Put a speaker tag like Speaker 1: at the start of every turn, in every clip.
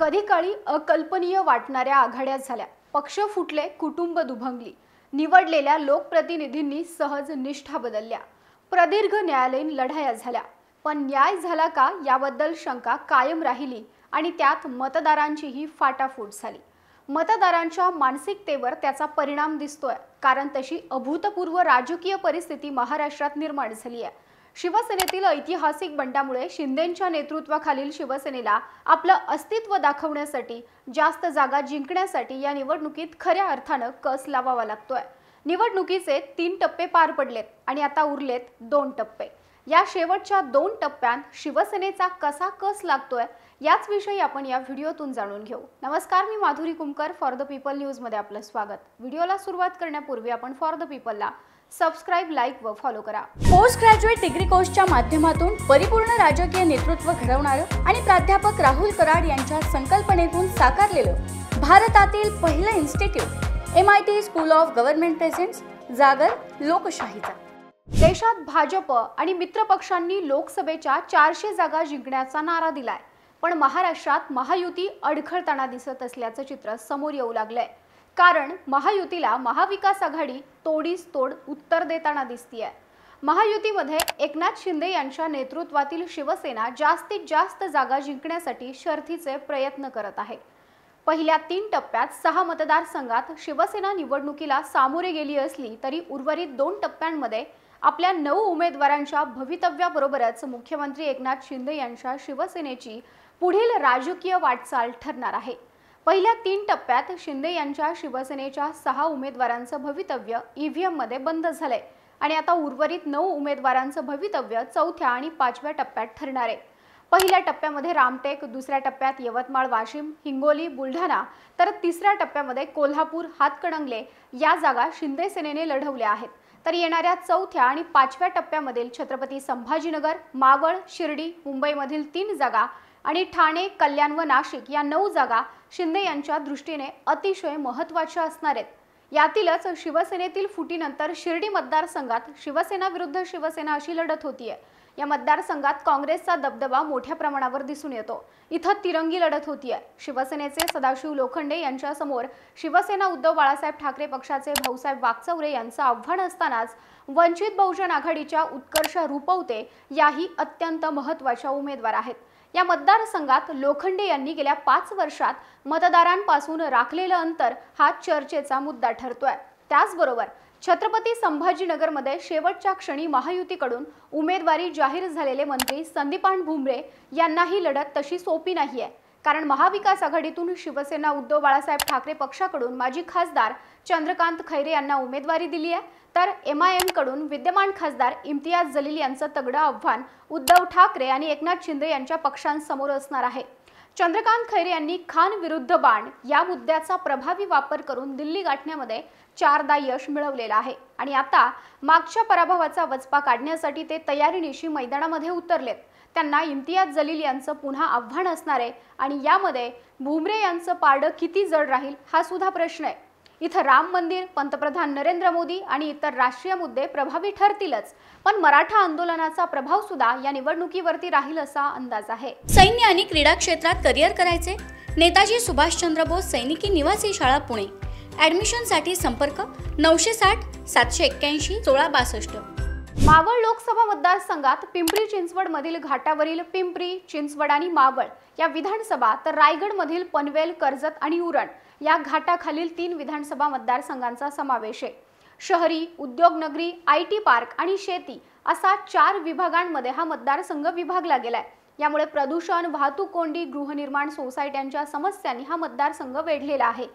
Speaker 1: कधी काळी अकल्पनीय वाटणाऱ्या आघाड्या झाल्या पक्ष फुटले कुटुंब दुभंगली निवडलेल्या लोकप्रतिनिधींनी सहज निष्ठा बदलल्या प्रदीर्घ न्यायालयीन लढाया झाल्या पण न्याय झाला का याबद्दल शंका कायम राहिली आणि त्यात मतदारांचीही फाटाफूट झाली मतदारांच्या मानसिकतेवर त्याचा परिणाम दिसतोय कारण तशी अभूतपूर्व राजकीय परिस्थिती महाराष्ट्रात निर्माण झाली आहे शिवसेनेतील ऐतिहासिक बंडामुळे शिंदेंच्या नेतृत्वाखालील शिवसेनेला आपलं अस्तित्व दाखवण्यासाठी जास्त जागा जिंकण्यासाठी या निवडणुकीत खऱ्या अर्थानं कस लावावा लागतोय निवडणुकीचे तीन टप्पे पार पडलेत आणि आता उरलेत दोन टप्पे या शेवटच्या दोन टप्प्यात शिवसेनेचा कसा कस लागतोय याच विषयी आपण या व्हिडिओतून जाणून घेऊ नमस्कार मी Madhuri Kumkar For The People News मध्ये आपलं स्वागत व्हिडिओला सुरुवात करण्यापूर्वी आपण फॉर द पीपलला सबस्क्राईब लाईक व फॉलो करा पोस्ट ग्रॅज्युएट डिग्री कोर्सच्या माध्यमातून परिपूर्ण राजकीय नेतृत्व घडवणारं आणि प्राध्यापक राहुल कराड यांच्या संकल्पनेतून साकारलेलं भारतातील पहिलं institute M I T School of Government presents जागर लोकशाहीचा देशात भाजप आणि मित्र पक्षांनी लोकसभेच्या चारशे जागा जिंकण्याचा नारा दिलाय पण महाराष्ट्रात महायुती अडखळताना दिसत असल्याचं चित्र समोर येऊ लागलंय कारण महायुतीला महाविकास आघाडी तोडीस तोड उत्तर देताना दिसतीय महायुतीमध्ये एकनाथ शिंदे यांच्या नेतृत्वातील शिवसेना जास्तीत जास्त जागा जिंकण्यासाठी शर्थीचे प्रयत्न करत आहे पहिल्या तीन टप्प्यात सहा मतदारसंघात शिवसेना निवडणुकीला सामोरे गेली असली तरी उर्वरित दोन टप्प्यांमध्ये आपल्या नऊ उमेदवारांच्या भवितव्याबरोबरच मुख्यमंत्री एकनाथ शिंदे यांच्या शिवसेनेची पुढील राजकीय वाटचाल ठरणार आहे पहिल्या तीन टप्प्यात शिंदे यांच्या शिवसेनेच्या सहा उमेदवारांचं भवितव्य e मध्ये बंद झालंय आणि आता उर्वरित नऊ उमेदवारांचं भवितव्य चौथ्या आणि पाचव्या टप्प्यात ठरणार आहे पहिल्या टप्प्यामध्ये रामटेक दुसऱ्या टप्प्यात यवतमाळ वाशिम हिंगोली बुलढाणा तर तिसऱ्या टप्प्यामध्ये कोल्हापूर हातकणंगले या जागा शिंदे सेनेने लढवल्या आहेत तर येणाऱ्या चौथ्या आणि पाचव्या टप्प्यामधील छत्रपती संभाजीनगर मावळ शिर्डी मुंबईमधील तीन जागा आणि ठाणे कल्याण व नाशिक या नऊ जागा शिंदे यांच्या दृष्टीने अतिशय महत्त्वाच्या असणार आहेत यातीलच शिवसेनेतील फुटीनंतर शिर्डी मतदारसंघात शिवसेना विरुद्ध शिवसेना अशी लढत होतीये या मतदारसंघात काँग्रेसचा दबदबा मोठ्या प्रमाणावर दिसून येतो इथं तिरंगी लढत होतीये शिवसेनेचे सदाशिव लोखंडे यांच्यासमोर शिवसेना उद्धव बाळासाहेब ठाकरे पक्षाचे भाऊसाहेब वागचौरे यांचं आव्हान असतानाच वंचित बहुजन आघाडीच्या उत्कर्ष रुपवते याही अत्यंत महत्वाच्या उमेदवार आहेत या मतदारसंघात लोखंडे यांनी गेल्या पाच वर्षात मतदारांपासून राखलेलं अंतर हा चर्चेचा मुद्दा ठरतोय त्याचबरोबर छत्रपती संभाजीनगरमध्ये शेवटच्या क्षणी महायुतीकडून उमेदवारी जाहीर झालेले मंत्री संदीपान भुमरे यांनाही लढत तशी सोपी नाही आहे कारण महाविकास आघाडीतून शिवसेना उद्धव बाळासाहेब ठाकरे पक्षाकडून माजी खासदार चंद्रकांत खैरे यांना उमेदवारी दिली आहे तर एम आय एमकडून विद्यमान खासदार इम्तियाज जलील यांचं तगडं आव्हान उद्धव ठाकरे आणि एकनाथ शिंदे यांच्या पक्षांसमोर असणार आहे चंद्रकांत खैरे यांनी खान विरुद्ध बाण या मुद्द्याचा प्रभावी वापर करून दिल्ली गाठण्यामध्ये चारदा यश मिळवलेलं आहे आणि आता मागच्या पराभवाचा वचपा काढण्यासाठी ते तयारीनिशी मैदानामध्ये उतरलेत त्यांना इम्तियाज जलील यांचं पुन्हा आव्हान असणार आहे आणि यामध्ये भुमरे यांचं पारडं किती जड राहील हा सुद्धा प्रश्न आहे इथं राम मंदिर पंतप्रधान नरेंद्र मोदी आणि इतर राष्ट्रीय मुद्दे प्रभावी ठरतीलच पण मराठा आंदोलनाचा प्रभाव सुद्धा या निवडणुकीवरती राहील असा अंदाज आहे सैन्य आणि क्रीडा क्षेत्रात करिअर करायचे नेताजी सुभाषचंद्र बोस सैनिकी निवासी शाळा पुणे ॲडमिशनसाठी संपर्क नऊशे साठ सातशे एक्क्याऐंशी सोळा बासष्ट मावळ लोकसभा मतदारसंघात पिंपरी चिंचवडमधील घाटावरील पिंपरी चिंचवड आणि मावळ या विधानसभा तर रायगडमधील पनवेल कर्जत आणि उरण या घाटाखालील तीन विधानसभा मतदारसंघांचा समावेश आहे शहरी उद्योगनगरी आय टी पार्क आणि शेती असा चार विभागांमध्ये हा मतदारसंघ विभागला गेलाय यामुळे प्रदूषण वाहतूक कोंडी गृहनिर्माण सोसायट्यांच्या समस्यांनी हा मतदारसंघ वेढलेला आहे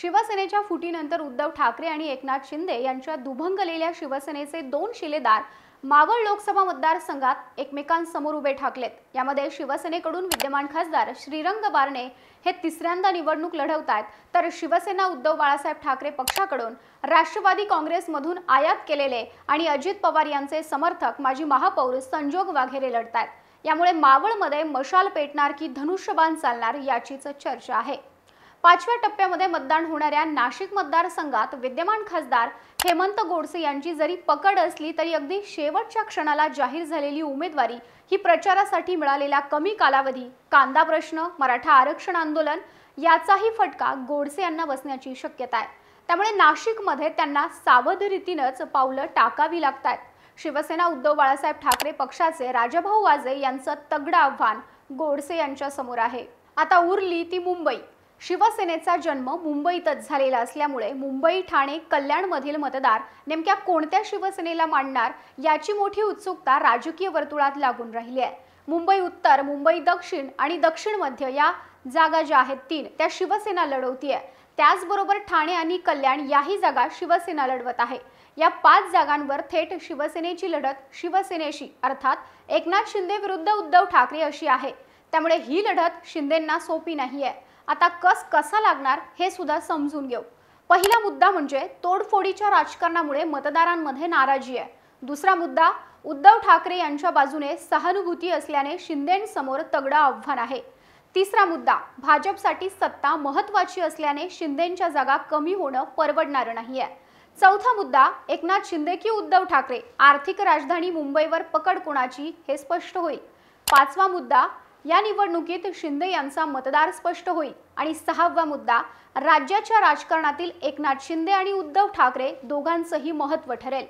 Speaker 1: शिवसेनेच्या फुटीनंतर उद्धव ठाकरे आणि एकनाथ शिंदे यांच्या दुभंगलेल्या शिवसेनेचे दोन शिलेदार मावळ लोकसभा मतदारसंघात एकमेकांसमोर उभे ठाकलेत यामध्ये शिवसेनेकडून विद्यमान खासदार श्रीरंग बारणे हे तिसऱ्यांदा निवडणूक लढवत आहेत तर शिवसेना उद्धव बाळासाहेब ठाकरे पक्षाकडून राष्ट्रवादी काँग्रेसमधून आयात केलेले आणि अजित पवार यांचे समर्थक माजी महापौर संजोग वाघेरे लढत आहेत यामुळे मावळमध्ये मशाल पेटणार की धनुष्यबाण चालणार याचीच चर्चा आहे पाचव्या टप्प्यामध्ये मतदान होणाऱ्या नाशिक मतदारसंघात विद्यमान खासदार हेमंत गोडसे यांची जरी पकड असली तरी अगदी शेवटच्या क्षणाला जाहीर झालेली उमेदवारी ही प्रचारासाठी मिळालेला कमी कालावधी कांदा प्रश्न मराठा आरक्षण आंदोलन याचाही फटका गोडसे यांना बसण्याची शक्यता आहे त्यामुळे नाशिकमध्ये त्यांना सावध रीतीनंच पावलं टाकावी लागतात शिवसेना उद्धव बाळासाहेब ठाकरे पक्षाचे राजाभाऊ वाजे यांचं तगडं आव्हान गोडसे यांच्या समोर आहे आता उरली ती मुंबई शिवसेनेचा जन्म मुंबईतच झालेला असल्यामुळे मुंबई ठाणे कल्याणमधील मतदार नेमक्या कोणत्या शिवसेनेला मांडणार याची मोठी उत्सुकता राजकीय वर्तुळात लागून राहिली आहे मुंबई उत्तर मुंबई दक्षिण आणि दक्षिण मध्य या जागा ज्या आहेत तीन त्या शिवसेना लढवतीये त्याचबरोबर ठाणे आणि कल्याण याही जागा शिवसेना लढवत आहे या पाच जागांवर थेट शिवसेनेची लढत शिवसेनेशी अर्थात एकनाथ शिंदे विरुद्ध उद्धव ठाकरे अशी आहे त्यामुळे ही लढत शिंदेंना सोपी नाही आहे आता कस कसा लागणार हे सुद्धा समजून घेऊ पहिला मुद्दा म्हणजे तोडफोडीच्या राजकारणामुळे मतदारांमध्ये नाराजी आहे दुसरा मुद्दा उद्धव ठाकरे यांच्या बाजूने सहानुभूती असल्याने समोर तगडं आव्हान आहे तिसरा मुद्दा भाजपसाठी सत्ता महत्वाची असल्याने शिंदेच्या जागा कमी होणं परवडणार नाही आहे चौथा मुद्दा एकनाथ शिंदे की उद्धव ठाकरे आर्थिक राजधानी मुंबईवर पकड कोणाची हे स्पष्ट होईल पाचवा मुद्दा या निवडणुकीत शिंदे यांचा मतदार स्पष्ट होईल आणि सहावा मुद्दा राज्याच्या राजकारणातील एकनाथ शिंदे आणि उद्धव ठाकरे दोघांचंही महत्त्व ठरेल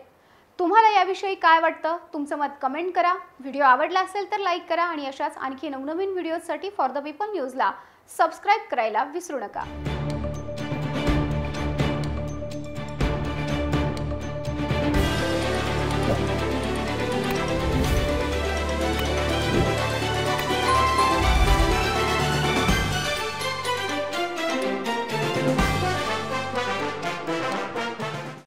Speaker 1: तुम्हाला याविषयी काय वाटतं तुमचं मत कमेंट करा व्हिडिओ आवडला असेल तर लाईक करा आणि अशाच आणखी नवनवीन व्हिडिओसाठी फॉर द पीपल न्यूजला सबस्क्राईब करायला विसरू नका